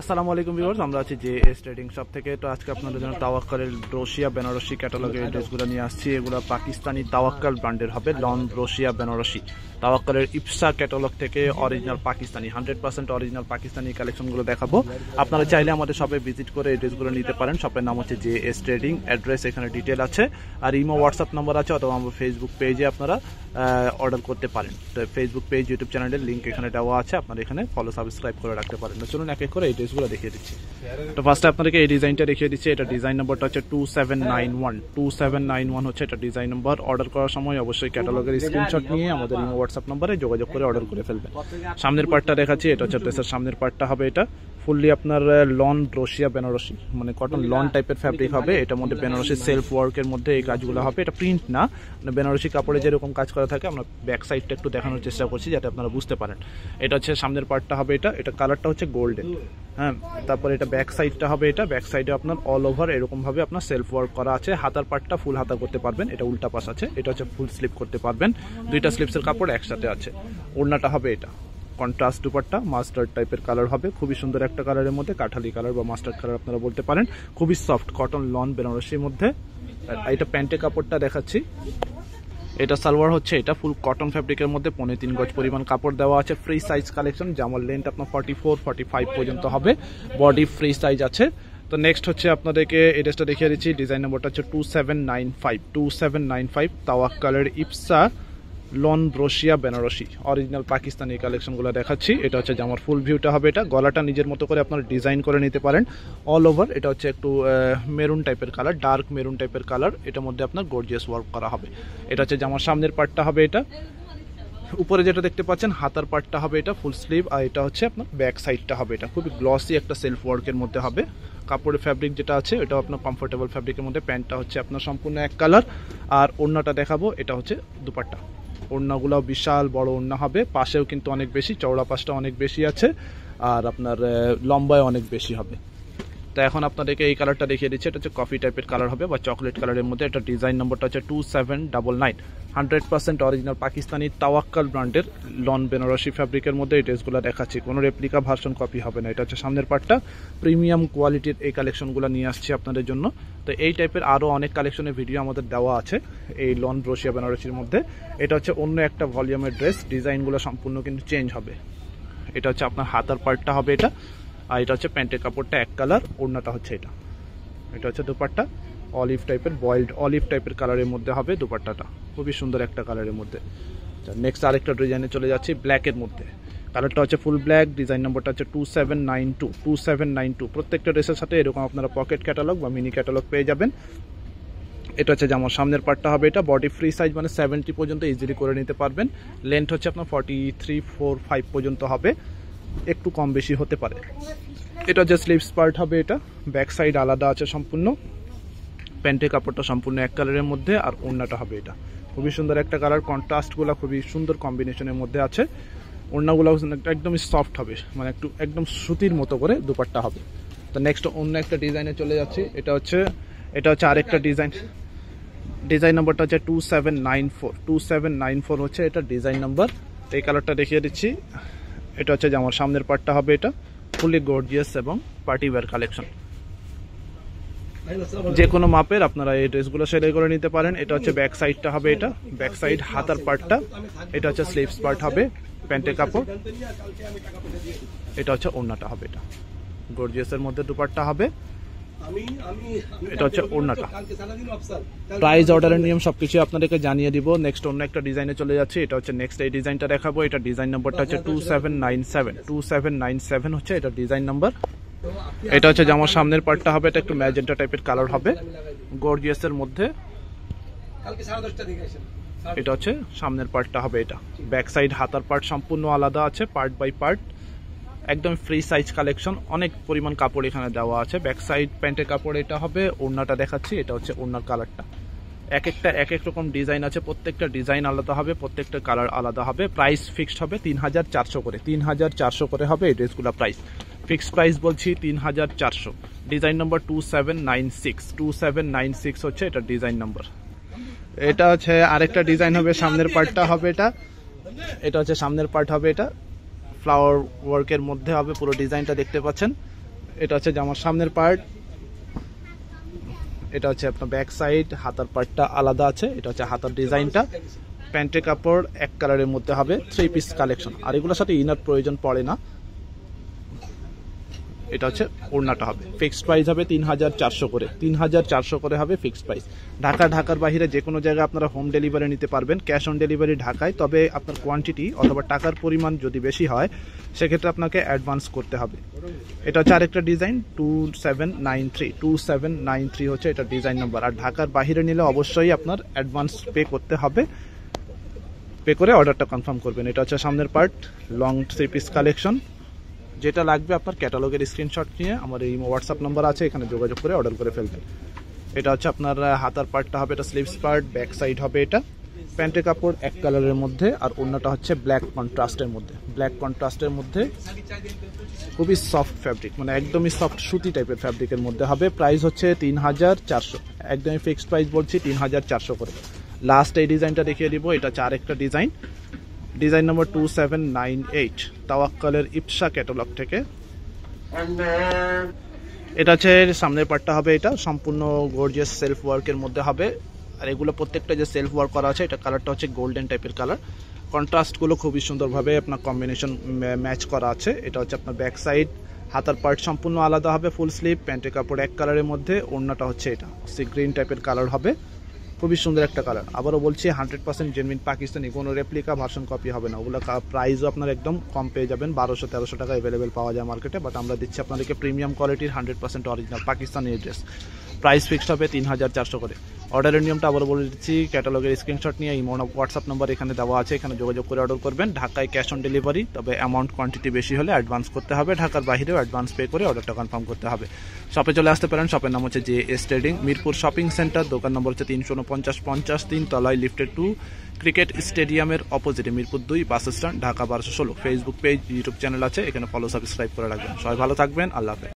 আসসালামু আলাইকুম ভিউয়ার্স আমরা আছি যে এস ট্রেডিং শপ থেকে তো আজকে আপনাদের জন্য তাওয়াক্কালের ব্রোশিয়া বেনারসি ক্যাটালগের ড্রেসগুলো নিয়ে আসছি এগুলো পাকিস্তানি তাওয়াক্কাল ব্র্যান্ডের হবে লন ব্রোশিয়া বেনারসি তাওয়াক্কালের ইপসা ক্যাটালগ থেকে original Pakistani hundred percent original Pakistani কালেকশনগুলো দেখাবো আপনারা চাইলে আমাদের শপে ভিজিট করে এই ড্রেসগুলো নিতে পারেন শপের নাম হচ্ছে যে এস ট্রেডিং অ্যাড্রেস এখানে ডিটেল আছে আর ইমো হোয়াটসঅ্যাপ নাম্বার আছে অথবা আমার ফেসবুক পেজে আপনারা অর্ডার করতে পারেন তো ফেসবুক পেজ ইউটিউব চ্যানেলের লিঙ্ক এখানে দেওয়া আছে আপনারা এখানে ফলো সাবস্ক্রাইব করে রাখতে পারেন চলুন এক এক করে এই ড্রেসগুলো দেখিয়ে দিচ্ছি তো ফার্স্টে আপনাদেরকে এই ডিজাইনটা দেখিয়ে দিচ্ছি এটা ডিজাইন নম্বরটা হচ্ছে two seven nine one two seven nine one হচ্ছে এটা ডিজাইন নম্বর অর্ডার করার সময় অবশ্যই ক্যাটালগের স্ক্রিনশট নিয়ে আমাদের হোয়াটসঅ্যাপ নম্বরে যোগাযোগ করে অর্ডার করে ফেলবেন সামনের পার্টটা দেখাচ্ছি এটা হচ্ছে ড্রেসের সামনের পার্টটা হবে এটা ফুললি আপনার লন রশিয়া বেনারসি মানে কটন লন টাইপের ফ্যাব্রিক হবে এটার মধ্যে বেনারসি সেলফ ওয়ার্কের মধ্যে এই কাজগুলো হবে এটা প্রিন্ট না মানে বেনারসি কাপড়ে যেরকম কাজ করা থাকে আমরা ব্যাক সাইডটা একটু দেখানোর চেষ্টা করছি যাতে আপনারা বুঝতে পারেন এটা হচ্ছে সামনের পার্টটা হবে এটা এটা কালারটা হচ্ছে গোল্ডেন হ্যাঁ তারপরে এটা ব্যাক সাইডটা হবে এটা ব্যাক সাইডে আপনার অল ওভার এরকমভাবে আপনার সেলফ ওয়ার্ক করা আছে হাতার পার্টটা ফুল হাতা করতে পারবেন এটা উল্টা পাশ আছে এটা হচ্ছে ফুল স্লিপ করতে পারবেন দুইটা স্লিপসের কাপড় একসাথে আছে ওড়নাটা হবে এটা কন্ট্রাস্ট দুপারটা মাস্টার্ড টাইপের কালার হবে খুবই সুন্দর একটা কালারের মধ্যে কাঠালি কালার বা মাস্টার্ড কালার আপনারা বলতে পারেন খুবই সফট কটন লন বেনারসির মধ্যে এটা প্যান্টের কাপড়টা দেখাচ্ছি এটা সালোয়ার হচ্ছে এটা ফুল কটন ফ্যাব্রিকের মধ্যে পনেরো তিন গজ পরিমাণ কাপড় দেওয়া আছে ফ্রি সাইজ কালেকশন জামার লেন্থ আপনার ফর্টি ফোর ফর্টি ফাইভ পর্যন্ত হবে বডি ফ্রি সাইজ আছে তো নেক্সট হচ্ছে আপনাদেরকে এড্রেসটা দেখিয়ে দিচ্ছি ডিজাইন নম্বরটা হচ্ছে two seven nine five two seven nine five colour ইপসা লন ব্রোশিয়া বেনারসি অরিজিনাল পাকিস্তানি কালেকশনগুলো দেখাচ্ছি এটা হচ্ছে জামার ফুল ভিউটা হবে এটা গলাটা নিজের মতো করে আপনারা ডিজাইন করে নিতে পারেন অল ওভার এটা হচ্ছে একটু মেরুন টাইপের কালার ডার্ক মেরুন টাইপের কালার এটার মধ্যে আপনার গর্জিয়াস ওয়ার্ক করা হবে এটা হচ্ছে জামার সামনের পার্টটা হবে এটা উপরে যেটা দেখতে পাচ্ছেন হাতার পার্টটা হবে এটা ফুল স্লিভ আর এটা হচ্ছে আপনার ব্যাক সাইডটা হবে এটা খুবই গ্লসি একটা সেলফ ওয়ার্কের মধ্যে হবে কাপড়ের ফ্যাব্রিক যেটা আছে এটা আপনার কমফোর্টেবল ফ্যাব্রিকের মধ্যে প্যান্টটা হচ্ছে আপনার সম্পূর্ণ এক কালার আর অন্যটা দেখাবো এটা হচ্ছে দুপাট্টা ওড়নাগুলাও বিশাল বড় ওড়না হবে পাশেও কিন্তু অনেক বেশি চওড়া পাশটা অনেক বেশি আছে আর আপনার লম্বায় অনেক বেশি হবে তো এখন আপনাদেরকে এই কালারটা দেখিয়ে দিচ্ছে এটা হচ্ছে কফি টাইপের কালার হবে বা চকলেট কালারের মধ্যে এটা ডিজাইন নম্বরটা হচ্ছে two seven double nine hundred percent original Pakistani Tawakkal ব্র্যান্ডের লন বেনারসি ফ্যাব্রিকের মধ্যে এই ড্রেসগুলো দেখাচ্ছি কোনো রেপ্লিকা ভার্সন কপি হবে না এটা হচ্ছে সামনের পার্টটা প্রিমিয়াম কোয়ালিটির এই কালেকশনগুলো নিয়ে আসছি আপনাদের জন্য তো এই টাইপের আরও অনেক কালেকশনের ভিডিও আমাদের দেওয়া আছে এই লন ব্রোশিয়া বেনারসির মধ্যে এটা হচ্ছে অন্য একটা ভলিউমের ড্রেস ডিজাইনগুলো সম্পূর্ণ কিন্তু চেঞ্জ হবে এটা হচ্ছে আপনার হাতার পার্টটা হবে এটা আর এটা হচ্ছে প্যান্টের কাপড়টা এক কালার অন্যটা হচ্ছে এটা এটা হচ্ছে দুপাট্টা অলিভ টাইপের বয়েলড অলিভ টাইপের কালারের মধ্যে হবে দুপাট্টাটা খুবই সুন্দর একটা কালারের মধ্যে নেক্সট আচ্ছা, আরেকটা ডিজাইনে চলে যাচ্ছি ব্ল্যাকের মধ্যে কালারটা হচ্ছে ফুল ব্ল্যাক ডিজাইন নম্বরটা হচ্ছে two seven nine two two seven nine two প্রত্যেকটা ড্রেসের সাথে এরকম আপনারা পকেট ক্যাটালগ বা মিনি ক্যাটালগ পেয়ে যাবেন এটা হচ্ছে যেমন সামনের পার্টটা হবে এটা বডি ফ্রি সাইজ মানে সেভেন্টি পর্যন্ত ইজিলি করে নিতে পারবেন লেন্থ হচ্ছে আপনার ফর্টি থ্রি ফোর ফাইভ পর্যন্ত হবে একটু কম বেশি হতে পারে এটা যে স্লিপস পার্ট হবে এটা ব্যাক সাইড আলাদা আছে সম্পূর্ণ প্যান্টের কাপড়টা সম্পূর্ণ এক কালারের মধ্যে আর ওড়নাটা হবে এটা খুবই সুন্দর একটা কালার কন্ট্রাস্টগুলো খুবই সুন্দর কম্বিনেশনের মধ্যে আছে ওড়নাগুলো একদম সফট হবে মানে একটু একদম সুতির মতো করে দুপাট্টা হবে তো নেক্সট অন্য একটা ডিজাইনে চলে যাচ্ছি এটা হচ্ছে এটা হচ্ছে আরেকটা ডিজাইন ডিজাইন নাম্বারটা হচ্ছে two seven nine four two seven nine four হচ্ছে এটা ডিজাইন নাম্বার এই কালারটা দেখিয়ে দিচ্ছি এটা হচ্ছে যে আমার সামনের পার্টটা হবে এটা ফুলি গর্জিয়াস এবং পার্টি ওয়্যার কালেকশন যে কোনো মাপের আপনারা এই ড্রেসগুলো সেলাই করে নিতে পারেন এটা হচ্ছে ব্যাক সাইডটা হবে এটা ব্যাক সাইড হাতার পার্টটা এটা হচ্ছে স্লিভস পার্ট হবে প্যান্টের কাপড় এটা হচ্ছে ওড়নাটা হবে এটা গর্জিয়াসের মধ্যে দুপারটা হবে এটা হচ্ছে ওড়নাটা প্রাইস অর্ডারের নিয়ম সব কিছু আপনাদেরকে জানিয়ে দিব নেক্সট অন্য একটা ডিজাইনে চলে যাচ্ছে এটা হচ্ছে নেক্সট এই ডিজাইনটা দেখাবো এটা ডিজাইন নম্বরটা হচ্ছে two seven nine seven two seven nine seven হচ্ছে এটা ডিজাইন নম্বর এটা হচ্ছে জামার সামনের পার্টটা হবে এটা একটু ম্যাজেন্টা টাইপের কালার হবে গর্জিয়াসের মধ্যে এটা হচ্ছে সামনের পার্টটা হবে এটা ব্যাক সাইড হাতার পার্ট সম্পূর্ণ আলাদা আছে পার্ট বাই পার্ট একদম ফ্রি সাইজ কালেকশন অনেক পরিমাণ কাপড় এখানে দেওয়া আছে ব্যাক সাইড প্যান্টের কাপড় এটা হবে ওড়নাটা দেখাচ্ছি এটা হচ্ছে ওড়নার কালারটা এক একটা এক এক রকম ডিজাইন আছে প্রত্যেকটা ডিজাইন আলাদা হবে প্রত্যেকটা কালার আলাদা হবে প্রাইস ফিক্সড হবে তিন হাজার চারশো করে তিন হাজার চারশো করে হবে এই ড্রেসগুলো প্রাইস ফিক্সড প্রাইস বলছি তিন হাজার চারশো ডিজাইন নম্বর two seven nine six two seven nine six হচ্ছে এটা ডিজাইন নম্বর এটা হচ্ছে আরেকটা ডিজাইন হবে সামনের পার্টটা হবে এটা এটা হচ্ছে সামনের পার্ট হবে এটা ফ্লাওয়ার ওয়ার্কের মধ্যে হবে পুরো ডিজাইনটা দেখতে পাচ্ছেন এটা হচ্ছে জামার সামনের পার্ট এটা হচ্ছে আপনার ব্যাক সাইড হাতার পার্টটা আলাদা আছে এটা হচ্ছে হাতার ডিজাইনটা প্যান্টের কাপড় এক কালারের মধ্যে হবে থ্রি পিস কালেকশন আর এগুলোর সাথে ইনার প্রয়োজন পড়ে না এটা হচ্ছে ওড়নাটা হবে ফিক্সড প্রাইস হবে তিন হাজার চারশো করে তিন হাজার চারশো করে হবে ফিক্সড প্রাইস ঢাকা ঢাকার বাহিরে যে কোনো জায়গায় আপনারা হোম ডেলিভারি নিতে পারবেন ক্যাশ অন ডেলিভারি ঢাকায় তবে আপনার কোয়ান্টিটি অথবা টাকার পরিমাণ যদি বেশি হয় সেক্ষেত্রে আপনাকে অ্যাডভান্স করতে হবে এটা হচ্ছে আরেকটা design two seven nine three two seven nine three হচ্ছে এটা ডিজাইন নম্বর আর ঢাকার বাহিরে নিলে অবশ্যই আপনার অ্যাডভান্স পে করতে হবে পে করে অর্ডারটা কনফার্ম করবেন এটা হচ্ছে সামনের part long three piece collection যেটা লাগবে আপনার ক্যাটালগের স্ক্রিনশট নিয়ে আমার এই হোয়াটসঅ্যাপ নাম্বার আছে এখানে যোগাযোগ করে অর্ডার করে ফেলবেন এটা হচ্ছে আপনার হাতার পার্টটা হবে এটা স্লিভস পার্ট ব্যাক সাইড হবে এটা প্যান্টের কাপড় এক কালারের মধ্যে আর অন্যটা হচ্ছে ব্ল্যাক কন্ট্রাস্টের মধ্যে ব্ল্যাক কন্ট্রাস্টের মধ্যে খুবই সফট ফ্যাব্রিক মানে একদমই সফট সুতি টাইপের ফ্যাব্রিকের মধ্যে হবে প্রাইস হচ্ছে তিন হাজার চারশো একদমই ফিক্সড প্রাইস বলছি তিন হাজার চারশো করে লাস্ট এই ডিজাইনটা দেখিয়ে দিব এটা চার একটা ডিজাইন ডিজাইন নম্বর টু সেভেন নাইন এইট তাওয়াক্কালের ইপসা ক্যাটালগ থেকে uh, এটা হচ্ছে সামনের পার্টটা হবে এটা সম্পূর্ণ গোর্জিয়াস সেলফ ওয়ার্কের মধ্যে হবে আর এগুলো প্রত্যেকটা যে সেলফ ওয়ার্ক করা আছে এটা কালারটা হচ্ছে গোল্ডেন টাইপের কালার কন্ট্রাস্টগুলো খুবই সুন্দরভাবে আপনার কম্বিনেশন ম্যাচ করা আছে এটা হচ্ছে আপনার ব্যাক সাইড হাতার পার্ট সম্পূর্ণ আলাদা হবে ফুল স্লিভ প্যান্টের কাপড় এক কালারের মধ্যে অন্যটা হচ্ছে এটা সি গ্রিন টাইপের কালার হবে খুবই সুন্দর একটা কালার আবারও বলছি হান্ড্রেড পার্সেন্ট জেনমিন পাকিস্তানি কোনো রেপ্লিকা ভার্সন কপি হবে না ওগুলো প্রাইসও আপনার একদম কম পেয়ে যাবেন বারোশো তেরোশো টাকা অ্যাভেলেবেল পাওয়া যায় মার্কেটে বাট আমরা দিচ্ছি আপনাদেরকে প্রিমিয়াম কোয়ালিটির hundred percent original Pakistani dress price fixed হবে তিন হাজার চারশো করে অর্ডারের নিয়মটা আবার বলে দিচ্ছি ক্যাটালগের স্ক্রিনশট নিয়ে ইমো হোয়াটসঅ্যাপ নাম্বার এখানে দেওয়া আছে এখানে যোগাযোগ করে অর্ডার করবেন ঢাকায় ক্যাশ অন ডেলিভারি তবে অ্যামাউন্ট কোয়ান্টিটি বেশি হলে অ্যাডভান্স করতে হবে ঢাকার বাইরেও অ্যাডভান্স পে করে অর্ডারটা কনফার্ম করতে হবে শপে চলে আসতে পারেন শপের নাম হচ্ছে J S trading Mirpur shopping centre দোকান নম্বর হচ্ছে তিনশো উনপঞ্চাশ পঞ্চাশ তিন তলায় লিফটেড টু ক্রিকেট স্টেডিয়ামের অপোজিটে মিরপুর দুই বাস স্ট্যান্ড ঢাকা বারোশো ষোলো ফেসবুক পেজ ইউটিউব চ্যানেল আছে এখানে ফলো সাবস্ক্রাইব করে রাখবেন সবাই ভালো থাকবেন আল্লাহ হাফেজ